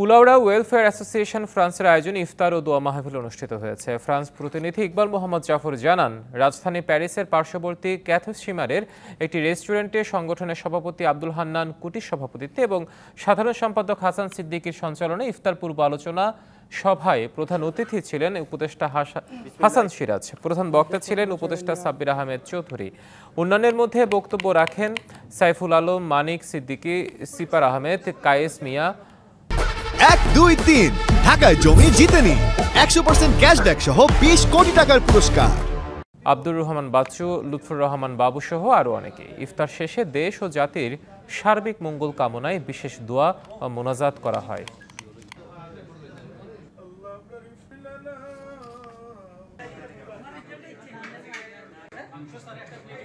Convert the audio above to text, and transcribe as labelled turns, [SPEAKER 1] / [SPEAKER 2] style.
[SPEAKER 1] Kulaura welfare association ফ্রান্সের আয়োজনে ইফতার ও দোয়া মাহফিল অনুষ্ঠিত হয়েছে ফ্রান্স প্রতিনিধি ইকবাল মোহাম্মদ জাফর জানান রাজধানী প্যারিসের পার্শ্ববর্তী সিমারের একটি রেস্টুরেন্টে সংগঠনের সভাপতি আব্দুল হান্নান কুটির সভাপতিত্বে এবং সাধারণ সম্পাদক হাসান সিদ্দিকির সঞ্চালনে ইফতার পূর্ব আলোচনা সভায় প্রধান অতিথি ছিলেন উপদেষ্টা হাসান সিরাজ প্রধান বক্তা ছিলেন উপদেষ্টা সাব্বির আহমেদ চৌধুরী অন্যান্যের মধ্যে বক্তব্য রাখেন সাইফুল আলম মানিক সিদ্দিকি সিপার আহমেদ কায়েস মিয়া
[SPEAKER 2] এক দুই তিন ঢাকায় জমি জিতে নি একশো পার্সেন্ট ক্যাশব্যাক সহ বিশ কোটি টাকার পুরস্কার
[SPEAKER 1] আব্দুর রহমান বাচ্চু লুৎফুর রহমান বাবু সহ আরও অনেকে ইফতার শেষে দেশ ও জাতির সার্বিক মঙ্গল কামনায় বিশেষ দোয়া ও মোনাজাত করা হয়